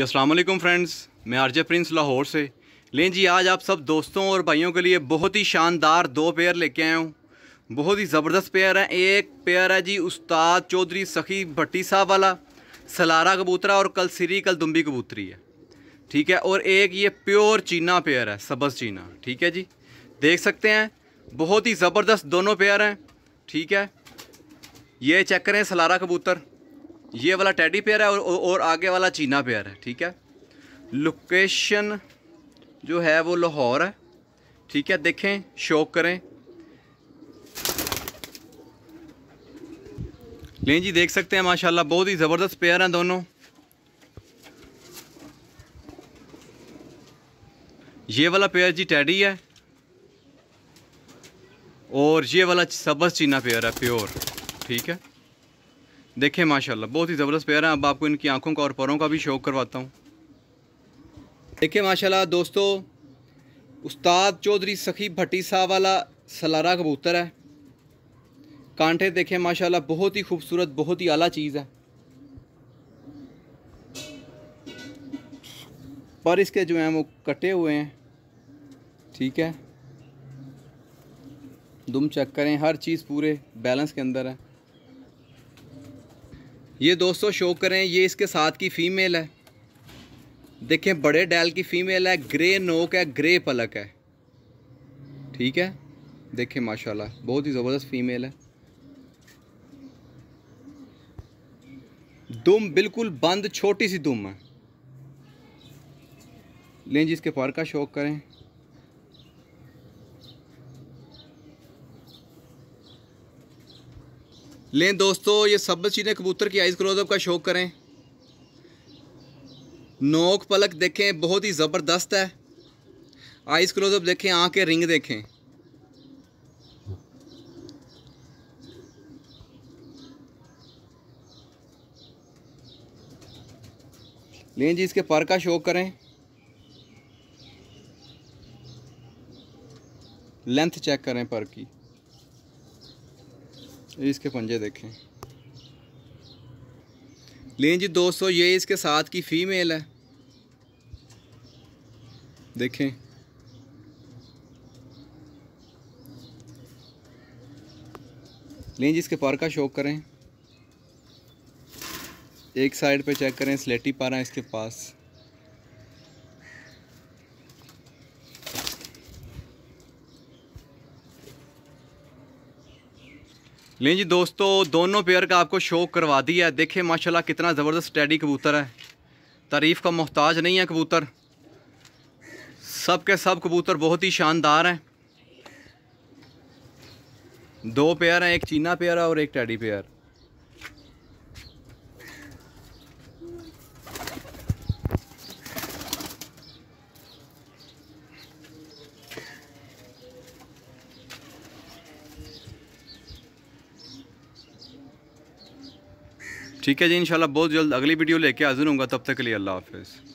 Aslam friends मैं RJ Prince Lahore से लें जी आज आप सब दोस्तों और भाइयों के लिए बहुत ही शानदार दो पेयर लेके आया हूँ बहुत ही ज़बरदस्त पेयर है एक पेयर है जी उस्ताद चौधरी सखी भट्टी साहब वाला सलारा कबूतरा और कल कल दुम्बी कबूतरी है ठीक है और एक ये प्योर चीना पेयर है सबज चीना ठीक है जी देख सकते हैं बहुत ही ज़बरदस्त दोनों पेयर हैं ठीक है ये चेक करें सलारा कबूतर ये वाला टेडी पेयर है और, और आगे वाला चीना पेयर है ठीक है लोकेशन जो है वो लाहौर है ठीक है देखें शौक करें ले जी देख सकते हैं माशाल्लाह बहुत ही ज़बरदस्त पेयर हैं दोनों ये वाला पेयर जी टैडी है और ये वाला सबस चीना पेयर है प्योर ठीक है देखें माशाल्लाह बहुत ही ज़बरदस्त पेयर है अब आपको इनकी आंखों का और परों का भी शौक करवाता हूँ देखिए माशाल्लाह दोस्तों उस्ताद चौधरी सखी भट्टी साह वाला सलारा कबूतर है कांटे देखें माशाल्लाह बहुत ही खूबसूरत बहुत ही आला चीज़ है पर इसके जो हैं वो कटे हुए हैं ठीक है दुम चेक करें हर चीज़ पूरे बैलेंस के अंदर है ये दोस्तों शो करें ये इसके साथ की फ़ीमेल है देखें बड़े डैल की फ़ीमेल है ग्रे नोक है ग्रे पलक है ठीक है देखें माशाल्लाह बहुत ही ज़बरदस्त फ़ीमेल है दुम बिल्कुल बंद छोटी सी दुम है लें जी इसके पर का शौक करें लें दोस्तों ये सब चीज़ें कबूतर की आइज़ क्लोजअप का शौक करें नोक पलक देखें बहुत ही ज़बरदस्त है आइज़ क्लोजअप देखें के रिंग देखें लें जी इसके पर का शौक करें लेंथ चेक करें पर की इसके पंजे देखें लें जी दोस्तों ये इसके साथ की फीमेल है देखें लें जी इसके पर का शौक करें एक साइड पे चेक करें स्लेटी पारा इसके पास लें जी दोस्तों दोनों पेयर का आपको शो करवा दिया है देखिए माशाल्लाह कितना ज़बरदस्त स्टडी कबूतर है तारीफ़ का मोहताज नहीं है कबूतर सब के सब कबूतर बहुत ही शानदार हैं दो पेयर हैं एक चीना पेयर है और एक टैडी पेयर ठीक है जी इंशाल्लाह बहुत जल्द अगली वीडियो लेके हाजिर हूँ तब तक के लिए अल्लाह हाफिज़